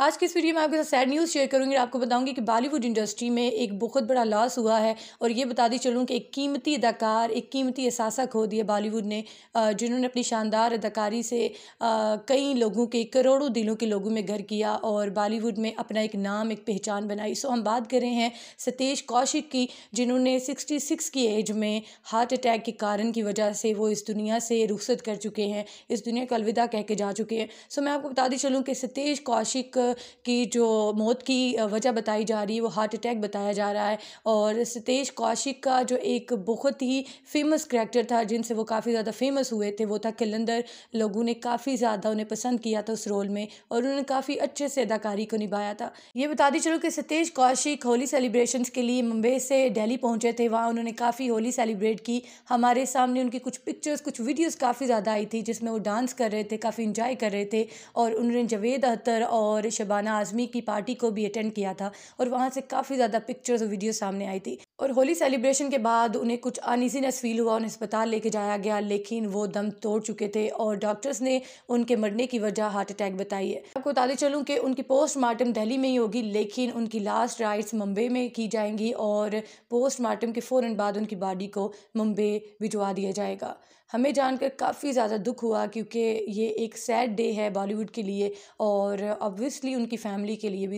आज की इस वीडियो में आपके साथ सैड न्यूज़ शेयर करूंगी और आपको बताऊंगी कि बॉलीवुड इंडस्ट्री में एक बहुत बड़ा लॉस हुआ है और ये बताती चलूँ कि एक कीमती अदाकार एक कीमती असासा खो दिया बॉलीवुड ने जिन्होंने अपनी शानदार अदाकारी से कई लोगों के करोड़ों दिलों के लोगों में घर किया और बॉलीवुड में अपना एक नाम एक पहचान बनाई सो हम बात करें हैं सतीश कौशिक की जिन्होंने सिक्सटी सिक्स की एज में हार्ट अटैक के कारण की वजह से वो इस दुनिया से रुखसत कर चुके हैं इस दुनिया को अलविदा कह के जा चुके हैं सो मैं आपको बताती चलूँ कि सतीश कौशिक की जो मौत की वजह बताई जा रही है वो हार्ट अटैक बताया जा रहा है और सतीश कौशिक का जो एक बहुत ही फेमस करेक्टर था जिनसे वो काफ़ी ज़्यादा फेमस हुए थे वो था किलंदर लोगों ने काफ़ी ज़्यादा उन्हें पसंद किया था उस रोल में और उन्होंने काफ़ी अच्छे से अदाकारी को निभाया था ये बता दी चलो कि सतीश कौशिक होली सेलिब्रेशन के लिए मुंबई से डेली पहुँचे थे वहाँ उन्होंने काफ़ी होली सेलिब्रेट की हमारे सामने उनकी कुछ पिक्चर्स कुछ वीडियोस काफ़ी ज़्यादा आई थी जिसमें वो डांस कर रहे थे काफ़ी इंजॉय कर रहे थे और उन्होंने जवेद अख्तर और शबाना आज़मी की पार्टी को भी अटेंड किया था और वहाँ से काफ़ी ज़्यादा पिक्चर्स और वीडियो सामने आई थी और होली सेलिब्रेशन के बाद उन्हें कुछ अनईजीनेस फील हुआ उन्हें अस्पताल लेके जाया गया लेकिन वो दम तोड़ चुके थे और डॉक्टर्स ने उनके मरने की वजह हार्ट अटैक बताई है आपको बता चलूँ कि उनकी पोस्टमार्टम दिल्ली में ही होगी लेकिन उनकी लास्ट राइड्स मुंबई में की जाएंगी और पोस्टमार्टम के फ़ौरन बाद उनकी बॉडी को मुंबई भिजवा दिया जाएगा हमें जानकर काफ़ी ज़्यादा दुख हुआ क्योंकि ये एक सैड डे है बॉलीवुड के लिए और ऑब्वियसली मोस्टली उनकी फैमिली के लिए भी